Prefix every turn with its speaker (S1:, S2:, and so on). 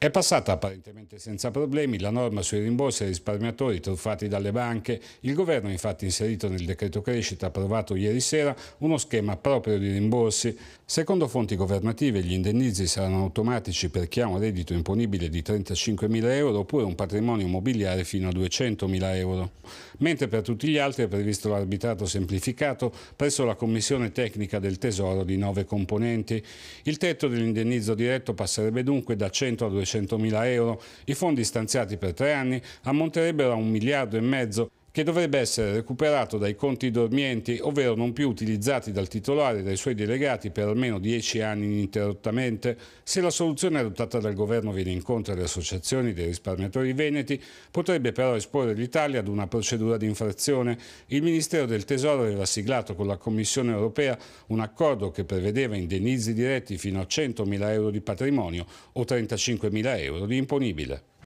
S1: È passata apparentemente senza problemi la norma sui rimborsi ai risparmiatori truffati dalle banche. Il governo ha infatti inserito nel decreto crescita approvato ieri sera uno schema proprio di rimborsi. Secondo fonti governative gli indennizi saranno automatici per chi ha un reddito imponibile di 35.000 euro oppure un patrimonio immobiliare fino a 200.000 euro. Mentre per tutti gli altri è previsto l'arbitrato semplificato presso la Commissione Tecnica del Tesoro di nove componenti. Il tetto dell'indennizzo diretto passerebbe dunque da 100 a 200.000 900 euro. I fondi stanziati per tre anni ammonterebbero a un miliardo e mezzo che dovrebbe essere recuperato dai conti dormienti, ovvero non più utilizzati dal titolare e dai suoi delegati per almeno dieci anni ininterrottamente, se la soluzione adottata dal governo viene incontro alle associazioni dei risparmiatori veneti, potrebbe però esporre l'Italia ad una procedura di infrazione. Il Ministero del Tesoro aveva siglato con la Commissione europea un accordo che prevedeva indennizi diretti fino a 100.000 euro di patrimonio o 35.000 euro di imponibile.